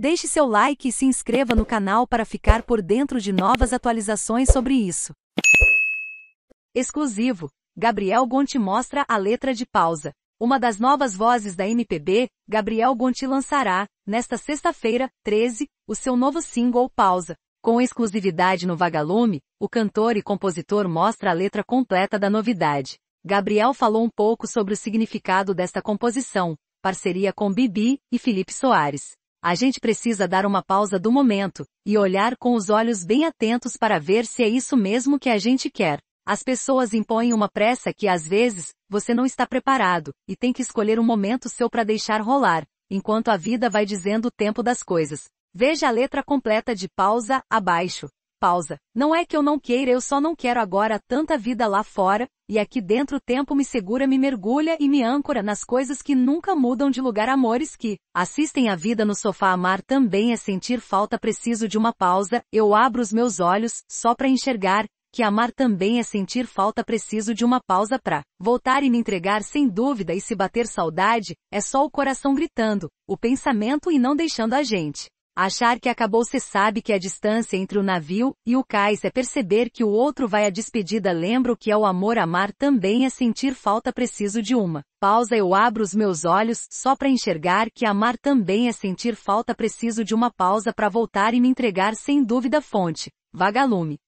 Deixe seu like e se inscreva no canal para ficar por dentro de novas atualizações sobre isso. Exclusivo. Gabriel Gonti mostra a letra de pausa. Uma das novas vozes da MPB, Gabriel Gonti lançará, nesta sexta-feira, 13, o seu novo single Pausa. Com exclusividade no Vagalume, o cantor e compositor mostra a letra completa da novidade. Gabriel falou um pouco sobre o significado desta composição, parceria com Bibi e Felipe Soares. A gente precisa dar uma pausa do momento e olhar com os olhos bem atentos para ver se é isso mesmo que a gente quer. As pessoas impõem uma pressa que às vezes você não está preparado e tem que escolher um momento seu para deixar rolar, enquanto a vida vai dizendo o tempo das coisas. Veja a letra completa de pausa abaixo. Pausa. Não é que eu não queira, eu só não quero agora tanta vida lá fora, e aqui dentro o tempo me segura, me mergulha e me âncora nas coisas que nunca mudam de lugar amores que assistem a vida no sofá amar também é sentir falta preciso de uma pausa, eu abro os meus olhos, só para enxergar, que amar também é sentir falta preciso de uma pausa pra voltar e me entregar sem dúvida e se bater saudade, é só o coração gritando, o pensamento e não deixando a gente Achar que acabou se sabe que a distância entre o navio e o cais é perceber que o outro vai à despedida lembro que é o amor amar também é sentir falta preciso de uma. Pausa eu abro os meus olhos só para enxergar que amar também é sentir falta preciso de uma pausa para voltar e me entregar sem dúvida fonte. Vagalume.